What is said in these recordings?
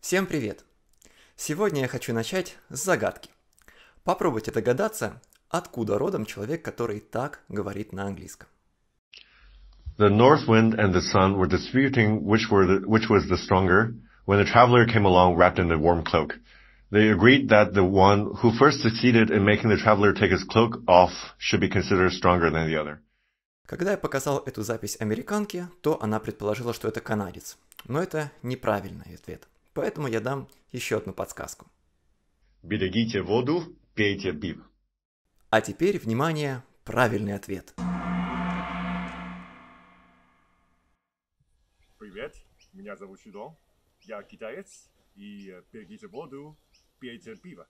Всем привет! Сегодня я хочу начать с загадки. Попробуйте догадаться, откуда родом человек, который так говорит на английском. The north wind and the sun were disputing which, were the, which was the stronger when a traveler came along wrapped in a warm cloak. They agreed that the one who first succeeded in making the traveler take his cloak off should be considered stronger than the other. Когда я показал эту запись американке, то она предположила, что это канадец. Но это неправильный ответ. Поэтому я дам еще одну подсказку. Берегите воду, пейте пиво. А теперь, внимание, правильный ответ. Привет, меня зовут Чудо. Я китаец, и э, берегите воду, пейте пиво.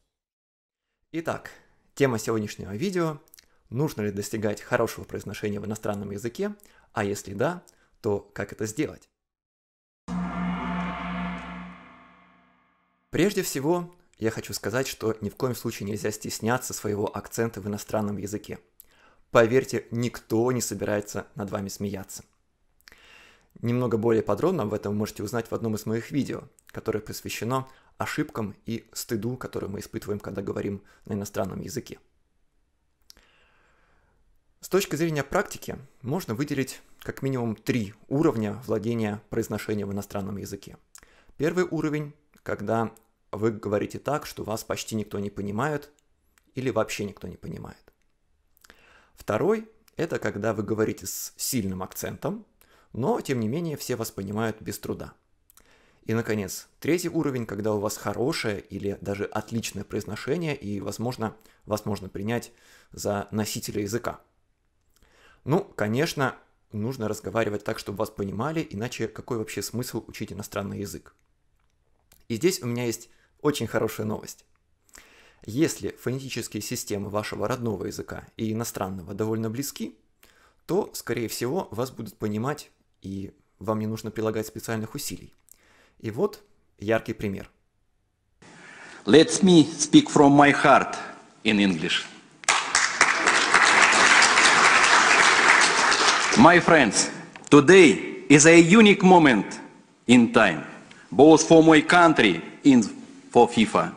Итак, тема сегодняшнего видео – нужно ли достигать хорошего произношения в иностранном языке, а если да, то как это сделать? Прежде всего, я хочу сказать, что ни в коем случае нельзя стесняться своего акцента в иностранном языке. Поверьте, никто не собирается над вами смеяться. Немного более подробно об этом вы можете узнать в одном из моих видео, которое посвящено ошибкам и стыду, которые мы испытываем, когда говорим на иностранном языке. С точки зрения практики можно выделить как минимум три уровня владения произношения в иностранном языке. Первый уровень когда вы говорите так, что вас почти никто не понимает или вообще никто не понимает. Второй – это когда вы говорите с сильным акцентом, но, тем не менее, все вас понимают без труда. И, наконец, третий уровень, когда у вас хорошее или даже отличное произношение, и, возможно, вас можно принять за носителя языка. Ну, конечно, нужно разговаривать так, чтобы вас понимали, иначе какой вообще смысл учить иностранный язык? И здесь у меня есть очень хорошая новость. Если фонетические системы вашего родного языка и иностранного довольно близки, то, скорее всего, вас будут понимать и вам не нужно прилагать специальных усилий. И вот яркий пример. Let me speak from my heart in English. My friends, today is a unique moment in time both for my country and for FIFA.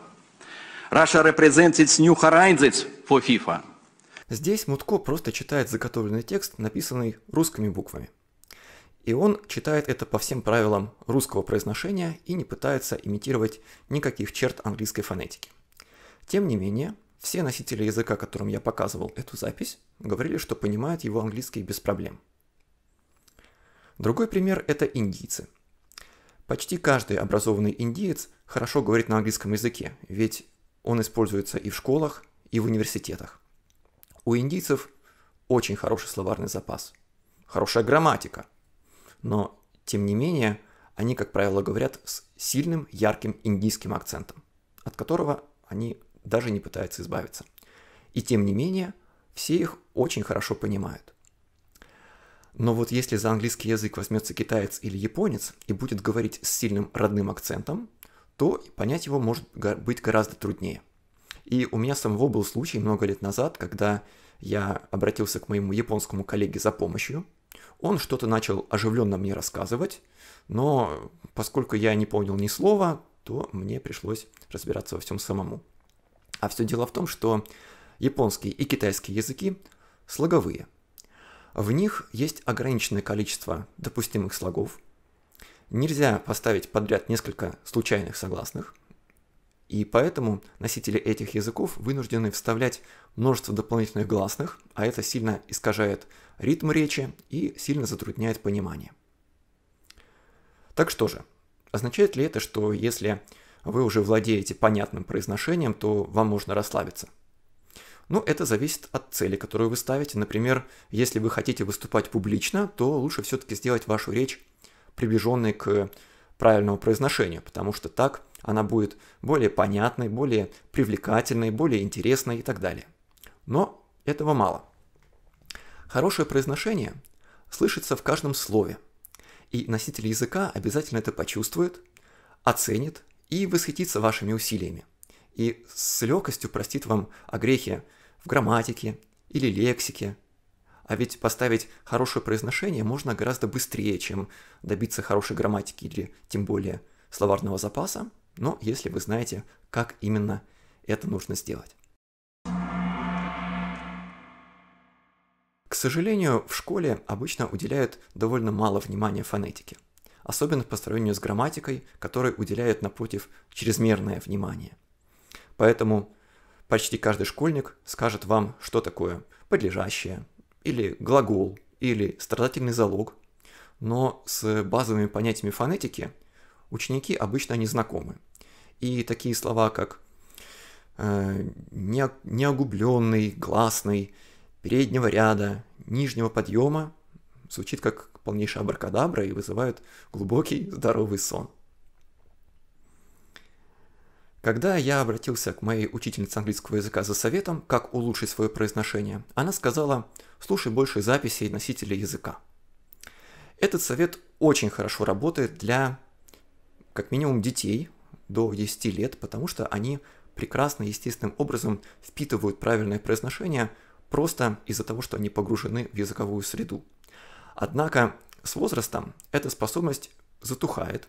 Russia represents new horizons for FIFA. Здесь Мутко просто читает заготовленный текст, написанный русскими буквами. И он читает это по всем правилам русского произношения и не пытается имитировать никаких черт английской фонетики. Тем не менее, все носители языка, которым я показывал эту запись, говорили, что понимают его английский без проблем. Другой пример – это индийцы – Почти каждый образованный индиец хорошо говорит на английском языке, ведь он используется и в школах, и в университетах. У индийцев очень хороший словарный запас, хорошая грамматика, но, тем не менее, они, как правило, говорят с сильным, ярким индийским акцентом, от которого они даже не пытаются избавиться. И тем не менее, все их очень хорошо понимают. Но вот если за английский язык возьмется китаец или японец и будет говорить с сильным родным акцентом, то понять его может быть гораздо труднее. И у меня самого был случай много лет назад, когда я обратился к моему японскому коллеге за помощью. Он что-то начал оживленно мне рассказывать, но поскольку я не понял ни слова, то мне пришлось разбираться во всем самому. А все дело в том, что японский и китайский языки слоговые. В них есть ограниченное количество допустимых слогов. Нельзя поставить подряд несколько случайных согласных. И поэтому носители этих языков вынуждены вставлять множество дополнительных гласных, а это сильно искажает ритм речи и сильно затрудняет понимание. Так что же, означает ли это, что если вы уже владеете понятным произношением, то вам можно расслабиться – ну, это зависит от цели, которую вы ставите. Например, если вы хотите выступать публично, то лучше все-таки сделать вашу речь приближенной к правильному произношению, потому что так она будет более понятной, более привлекательной, более интересной и так далее. Но этого мало. Хорошее произношение слышится в каждом слове, и носитель языка обязательно это почувствует, оценит и восхитится вашими усилиями и с легкостью простит вам о грехе в грамматике или лексике. А ведь поставить хорошее произношение можно гораздо быстрее, чем добиться хорошей грамматики или тем более словарного запаса, но если вы знаете, как именно это нужно сделать. К сожалению, в школе обычно уделяют довольно мало внимания фонетике, особенно по сравнению с грамматикой, которой уделяют напротив чрезмерное внимание. Поэтому почти каждый школьник скажет вам, что такое подлежащее, или глагол, или страдательный залог. Но с базовыми понятиями фонетики ученики обычно не знакомы. И такие слова, как э, неогубленный, гласный, переднего ряда, нижнего подъема, звучит как полнейшая абракадабра и вызывает глубокий здоровый сон. Когда я обратился к моей учительнице английского языка за советом, как улучшить свое произношение, она сказала «слушай больше записей носителя языка». Этот совет очень хорошо работает для, как минимум, детей до 10 лет, потому что они прекрасно естественным образом впитывают правильное произношение просто из-за того, что они погружены в языковую среду. Однако с возрастом эта способность затухает.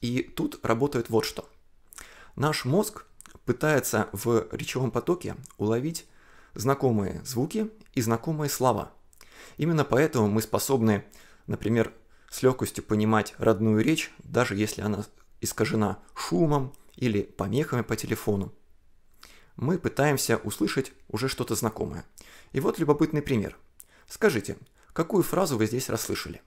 И тут работает вот что – Наш мозг пытается в речевом потоке уловить знакомые звуки и знакомые слова. Именно поэтому мы способны, например, с легкостью понимать родную речь, даже если она искажена шумом или помехами по телефону. Мы пытаемся услышать уже что-то знакомое. И вот любопытный пример. Скажите, какую фразу вы здесь расслышали?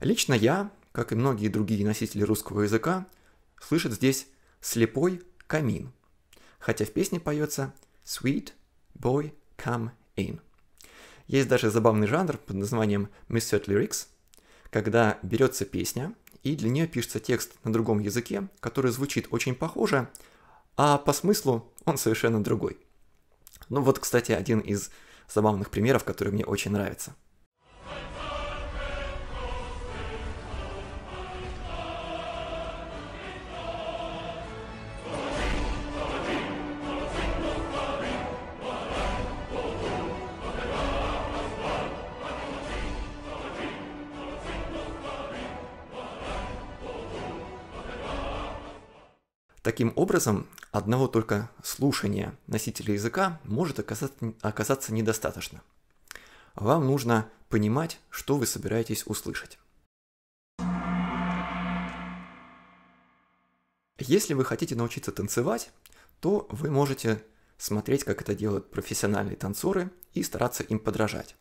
Лично я как и многие другие носители русского языка, слышит здесь «слепой камин», хотя в песне поется «Sweet boy come in». Есть даже забавный жанр под названием «Misset lyrics», когда берется песня, и для нее пишется текст на другом языке, который звучит очень похоже, а по смыслу он совершенно другой. Ну вот, кстати, один из забавных примеров, который мне очень нравится – Таким образом, одного только слушания носителя языка может оказаться, недостаточно. Вам нужно понимать, что вы собираетесь услышать. Если вы хотите научиться танцевать, то вы можете смотреть, как это делают профессиональные танцоры и стараться им подражать.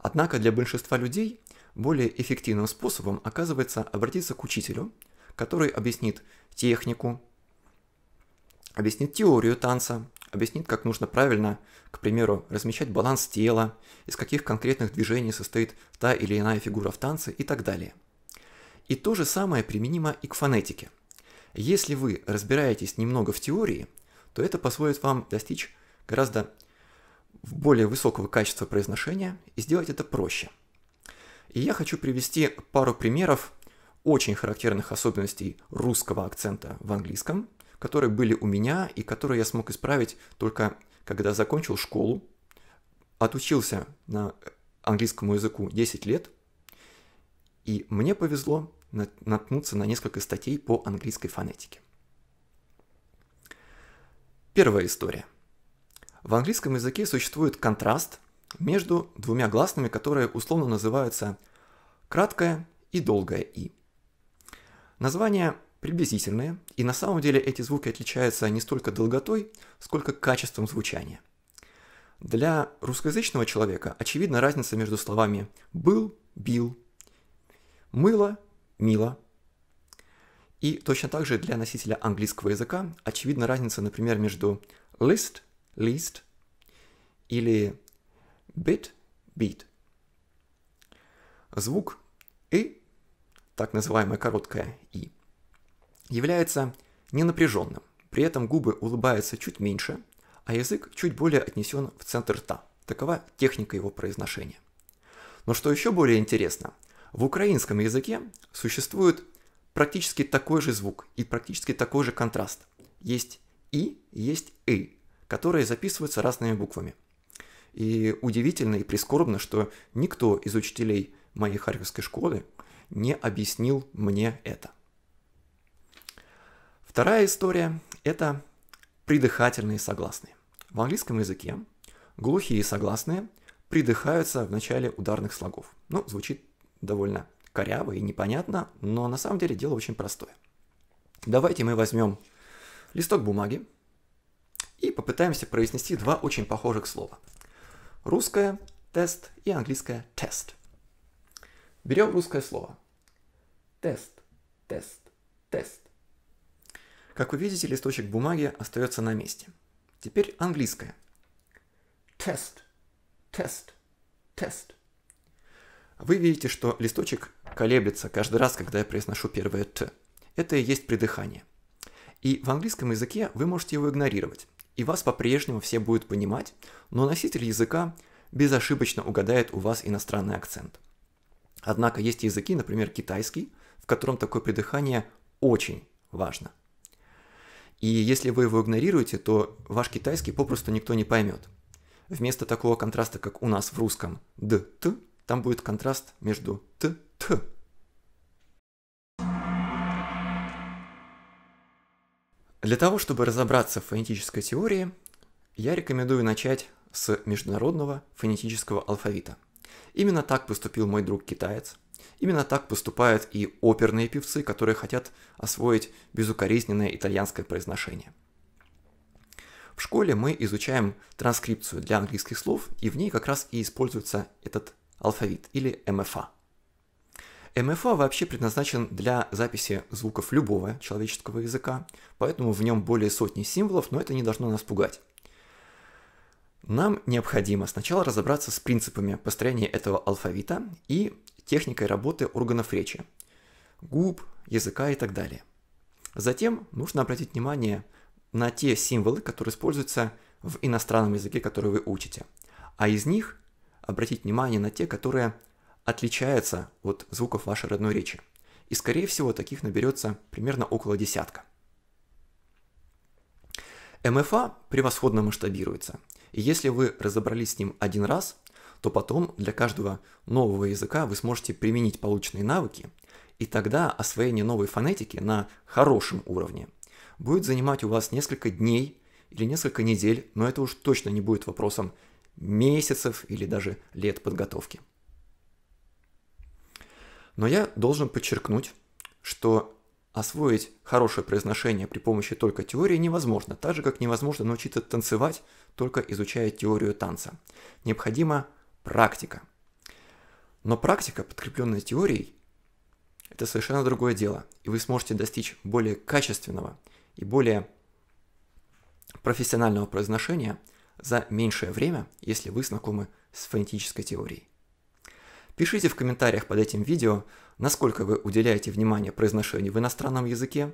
Однако для большинства людей более эффективным способом оказывается обратиться к учителю, который объяснит технику, объяснит теорию танца, объяснит, как нужно правильно, к примеру, размещать баланс тела, из каких конкретных движений состоит та или иная фигура в танце и так далее. И то же самое применимо и к фонетике. Если вы разбираетесь немного в теории, то это позволит вам достичь гораздо более высокого качества произношения и сделать это проще. И я хочу привести пару примеров очень характерных особенностей русского акцента в английском – которые были у меня и которые я смог исправить только когда закончил школу, отучился на английскому языку 10 лет, и мне повезло наткнуться на несколько статей по английской фонетике. Первая история. В английском языке существует контраст между двумя гласными, которые условно называются краткое и долгое «и». Название приблизительные, и на самом деле эти звуки отличаются не столько долготой, сколько качеством звучания. Для русскоязычного человека очевидна разница между словами «был», «бил», «мыло», «мило». И точно так же для носителя английского языка очевидна разница, например, между «list», «list» или «bit», «beat». Звук «и», так называемое короткое «и», является ненапряженным. При этом губы улыбаются чуть меньше, а язык чуть более отнесен в центр рта. Такова техника его произношения. Но что еще более интересно, в украинском языке существует практически такой же звук и практически такой же контраст. Есть «и», есть «и», которые записываются разными буквами. И удивительно и прискорбно, что никто из учителей моей харьковской школы не объяснил мне это. Вторая история – это придыхательные согласные. В английском языке глухие согласные придыхаются в начале ударных слогов. Ну, звучит довольно коряво и непонятно, но на самом деле дело очень простое. Давайте мы возьмем листок бумаги и попытаемся произнести два очень похожих слова. Русское «тест» и английское «тест». Берем русское слово. Тест, тест, тест. Как вы видите, листочек бумаги остается на месте. Теперь английское. Тест, тест, тест. Вы видите, что листочек колеблется каждый раз, когда я произношу первое «т». Это и есть придыхание. И в английском языке вы можете его игнорировать, и вас по-прежнему все будут понимать, но носитель языка безошибочно угадает у вас иностранный акцент. Однако есть языки, например, китайский, в котором такое придыхание очень важно – и если вы его игнорируете, то ваш китайский попросту никто не поймет. Вместо такого контраста, как у нас в русском «д», «т», там будет контраст между «т», «т». Для того, чтобы разобраться в фонетической теории, я рекомендую начать с международного фонетического алфавита. Именно так поступил мой друг китаец, Именно так поступают и оперные певцы, которые хотят освоить безукоризненное итальянское произношение. В школе мы изучаем транскрипцию для английских слов, и в ней как раз и используется этот алфавит или МФА. МФА вообще предназначен для записи звуков любого человеческого языка, поэтому в нем более сотни символов, но это не должно нас пугать. Нам необходимо сначала разобраться с принципами построения этого алфавита и техникой работы органов речи, губ, языка и так далее. Затем нужно обратить внимание на те символы, которые используются в иностранном языке, который вы учите. А из них обратить внимание на те, которые отличаются от звуков вашей родной речи. И скорее всего таких наберется примерно около десятка. МФА превосходно масштабируется. И если вы разобрались с ним один раз, то потом для каждого нового языка вы сможете применить полученные навыки, и тогда освоение новой фонетики на хорошем уровне будет занимать у вас несколько дней или несколько недель, но это уж точно не будет вопросом месяцев или даже лет подготовки. Но я должен подчеркнуть, что освоить хорошее произношение при помощи только теории невозможно, так же как невозможно научиться танцевать, только изучая теорию танца. Необходимо практика. Но практика, подкрепленная теорией, это совершенно другое дело, и вы сможете достичь более качественного и более профессионального произношения за меньшее время, если вы знакомы с фонетической теорией. Пишите в комментариях под этим видео, насколько вы уделяете внимание произношению в иностранном языке.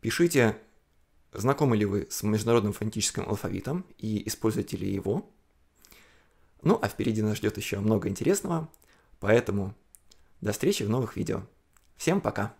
Пишите, знакомы ли вы с международным фонетическим алфавитом и используете ли его – ну а впереди нас ждет еще много интересного, поэтому до встречи в новых видео. Всем пока!